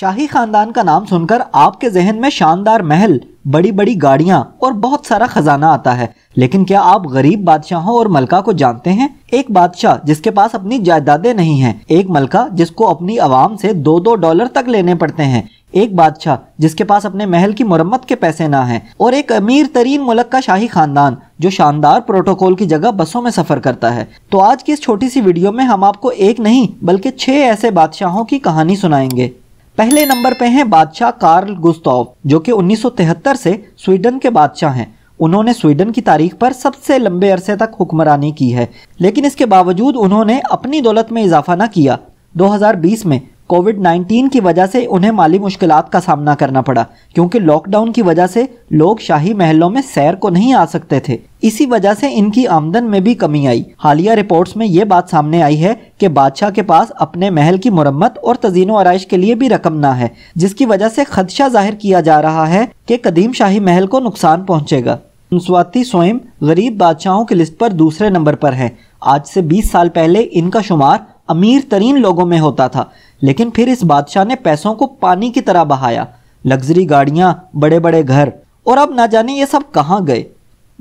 शाही खानदान का नाम सुनकर आपके जहन में शानदार महल बड़ी बड़ी गाड़ियाँ और बहुत सारा खजाना आता है लेकिन क्या आप गरीब बादशाहों और मलका को जानते हैं एक बादशाह जिसके पास अपनी जायदादें नहीं हैं, एक मलका जिसको अपनी आवाम से दो दो डॉलर तक लेने पड़ते हैं एक बादशाह जिसके पास अपने महल की मरम्मत के पैसे ना हैं और एक अमीर तरीन मुल्क का शाही खानदान जो शानदार प्रोटोकॉल की जगह बसों में सफर करता है तो आज की इस छोटी सी वीडियो में हम आपको एक नहीं बल्कि छह ऐसे बादशाहों की कहानी सुनाएंगे पहले नंबर पे हैं बादशाह कार्ल गुस्तोव जो कि 1973 से स्वीडन के बादशाह हैं उन्होंने स्वीडन की तारीख पर सबसे लंबे अरसे तक हुक्मरानी की है लेकिन इसके बावजूद उन्होंने अपनी दौलत में इजाफा न किया 2020 में कोविड 19 की वजह से उन्हें माली मुश्किल का सामना करना पड़ा क्योंकि लॉकडाउन की वजह से लोग शाही महलों में सैर को नहीं आ सकते थे इसी वजह से इनकी आमदन में भी कमी आई हालिया रिपोर्ट्स में ये बात सामने आई है कि बादशाह के पास अपने महल की मुरम्मत और तजीनो आरइश के लिए भी रकम ना है जिसकी वजह से खदशा जाहिर किया जा रहा है कि कदीम शाही महल को नुकसान पहुँचेगा स्वाति स्वयं गरीब बादशाहों की लिस्ट पर दूसरे नंबर पर है आज से 20 साल पहले इनका शुमार अमीर तरीन लोगों में होता था लेकिन फिर इस बादशाह ने पैसों को पानी की तरह बहाया लग्जरी गाड़ियाँ बड़े बड़े घर और अब ना जाने ये सब कहाँ गए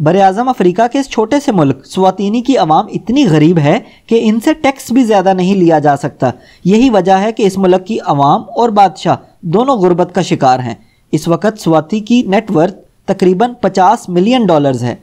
बर अजम अफ्रीका के इस छोटे से मुल्क स्वातीनी की आवाम इतनी गरीब है कि इनसे टैक्स भी ज़्यादा नहीं लिया जा सकता यही वजह है कि इस मुल्क की आवाम और बादशाह दोनों गुर्बत का शिकार हैं इस वक्त स्वाति की नेटवर्थ तकरीबन 50 मिलियन डॉलर्स है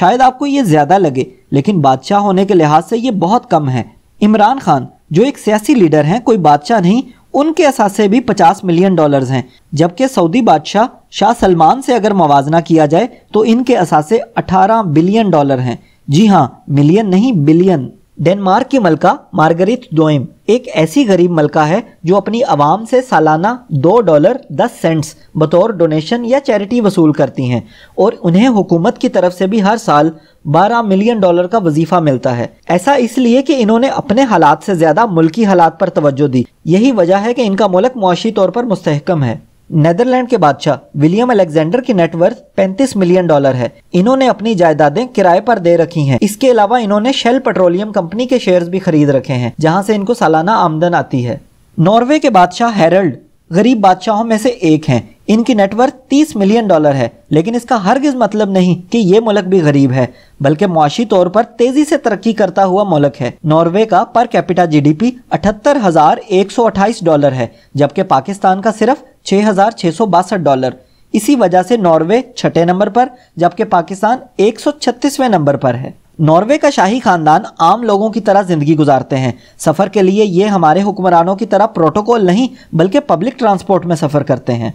शायद आपको ये ज़्यादा लगे लेकिन बादशाह होने के लिहाज से ये बहुत कम है इमरान खान जो एक सियासी लीडर हैं कोई बादशाह नहीं उनके असासे भी 50 मिलियन डॉलर्स हैं जबकि सऊदी बादशाह शाह सलमान से अगर मवाजना किया जाए तो इनके असासे 18 बिलियन डॉलर हैं जी हाँ मिलियन नहीं बिलियन डेनमार्क की मलका मार्गरिट डोइम एक ऐसी गरीब मलका है जो अपनी आवाम से सालाना दो डॉलर दस सेंट्स बतौर डोनेशन या चैरिटी वसूल करती हैं और उन्हें हुकूमत की तरफ से भी हर साल 12 मिलियन डॉलर का वजीफा मिलता है ऐसा इसलिए कि इन्होंने अपने हालात से ज़्यादा मुल्की हालात पर तवज्जो दी यही वजह है कि इनका मुल्क मुआशी तौर पर मुस्तकम है नेदरलैंड के बादशाह विलियम अलेक्जेंडर की नेटवर्थ 35 मिलियन डॉलर है इन्होंने अपनी जायदादें किराए पर दे रखी हैं। इसके अलावा इन्होंने शेल पेट्रोलियम कंपनी के शेयर्स भी खरीद रखे हैं जहां से इनको सालाना आमदन आती है नॉर्वे के बादशाह हेरल्ड गरीब बादशाहों में से एक हैं इनकी नेटवर्थ 30 मिलियन डॉलर है लेकिन इसका हरगिज मतलब नहीं कि ये मुल्क भी गरीब है बल्कि मुआशी तौर पर तेजी से तरक्की करता हुआ मुल्क है नॉर्वे का पर कैपिटा जीडीपी अठहत्तर हजार एक सौ डॉलर है जबकि पाकिस्तान का सिर्फ छह हजार सौ बासठ डॉलर इसी वजह से नॉर्वे छठे नंबर पर जबकि पाकिस्तान एक सौ छत्तीसवें नंबर पर है नॉर्वे का शाही खानदान आम लोगों की तरह जिंदगी गुजारते हैं सफ़र के लिए ये हमारे हुक्मरानों की तरह प्रोटोकॉल नहीं बल्कि पब्लिक ट्रांसपोर्ट में सफ़र करते हैं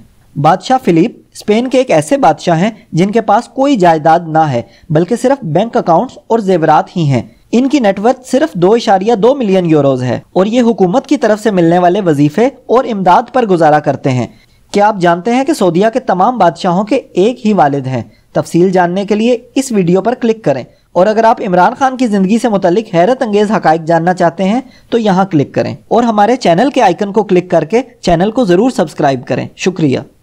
बादशाह फिलिप स्पेन के एक ऐसे बादशाह हैं जिनके पास कोई जायदाद ना है बल्कि सिर्फ बैंक अकाउंट्स और जेवरात ही हैं इनकी नेटवर्थ सिर्फ दो इशारिया दो मिलियन यूरोज है और ये हुकूमत की तरफ से मिलने वाले वजीफे और इमदाद पर गुजारा करते हैं क्या आप जानते हैं कि सऊदीया के तमाम बादशाहों के एक ही वालिद हैं तफसील जानने के लिए इस वीडियो पर क्लिक करें और अगर आप इमरान खान की ज़िंदगी से मुतलिक हैरत अंगेज़ हक जानना चाहते हैं तो यहाँ क्लिक करें और हमारे चैनल के आइकन को क्लिक करके चैनल को ज़रूर सब्सक्राइब करें शुक्रिया